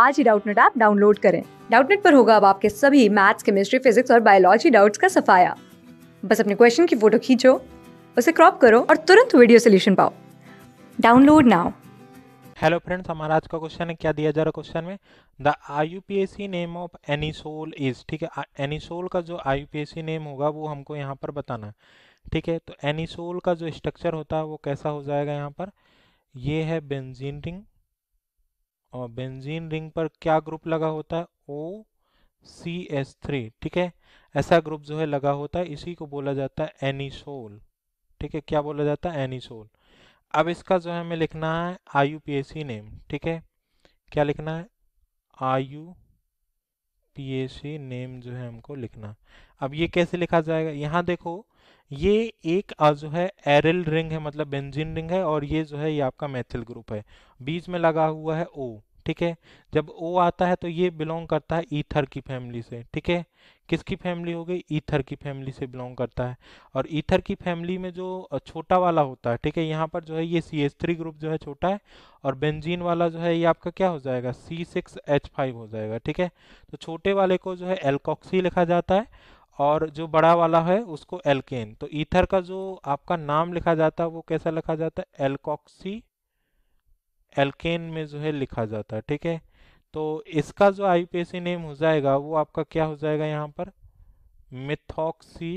आज ही Doubtnut app download करें डाउटनेट पर होगा अब आपके सभी मैथ्स केमिस्ट्री फिजिक्स और बायोलॉजी डाउट्स का सफाया बस अपने क्वेश्चन की फोटो खींचो उसे क्रॉप करो और तुरंत वीडियो सोल्यूशन पाओ डाउनलोड नाउ हेलो फ्रेंड्स हमारा आज का क्वेश्चन है क्या दिया जा रहा है क्वेश्चन में the I U P A C name of anisole is ठीक है एनीसोल का जो I U P A C name होगा वो हमको यहाँ पर बताना है ठीक है तो एनीसोल का जो स्ट्रक्चर होता है वो कैसा हो जाएगा यहाँ पर ये है बेंजीन रिंग और बेंजीन रिंग पर क्या ग्रुप लगा होता है ओ सी एस थ्री ठीक है ऐसा ग्रुप जो है लगा होता है इसी को बोला जाता है एनिसोल ठीक है क्या बोला जाता है एनिसोल अब इसका जो है हमें लिखना है आई नेम ठीक है क्या लिखना है I T A C name जो है हमको लिखना अब ये कैसे लिखा जाएगा यहाँ देखो ये एक जो है एरल रिंग है मतलब बेंजीन रिंग है और ये जो है ये आपका मैथिल ग्रुप है बीच में लगा हुआ है ओ ठीक है जब ओ आता है तो ये बिलोंग करता है ईथर की फैमिली से ठीक है किसकी फैमिली हो गई ईथर की फैमिली से बिलोंग करता है और ईथर की फैमिली में जो छोटा वाला होता है ठीक है यहाँ पर जो है ये सी एच थ्री ग्रुप जो है छोटा है और बेंजीन वाला जो है ये आपका क्या हो जाएगा सी सिक्स एच फाइव हो जाएगा ठीक है तो छोटे वाले को जो है एल्कॉक्सी लिखा जाता है और जो बड़ा वाला है उसको एल्केन तो ईथर का जो आपका नाम लिखा जाता है वो कैसा लिखा जाता है एल्कॉक्सी एल्केन में जो है लिखा जाता है ठीक है तो इसका जो आई नेम हो जाएगा वो आपका क्या हो जाएगा यहाँ पर मिथॉक्सी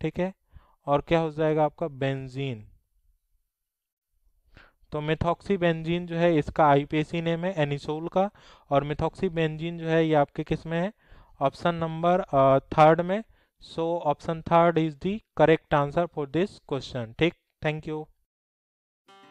ठीक है और क्या हो जाएगा आपका बेंजीन तो मिथॉक्सी बेंजीन जो है इसका आईपीएसी नेम है एनिसोल का और मिथॉक्सी बेंजीन जो है ये आपके किस में है ऑप्शन नंबर थर्ड में so option third is the correct answer for this question ठीक थैंक यू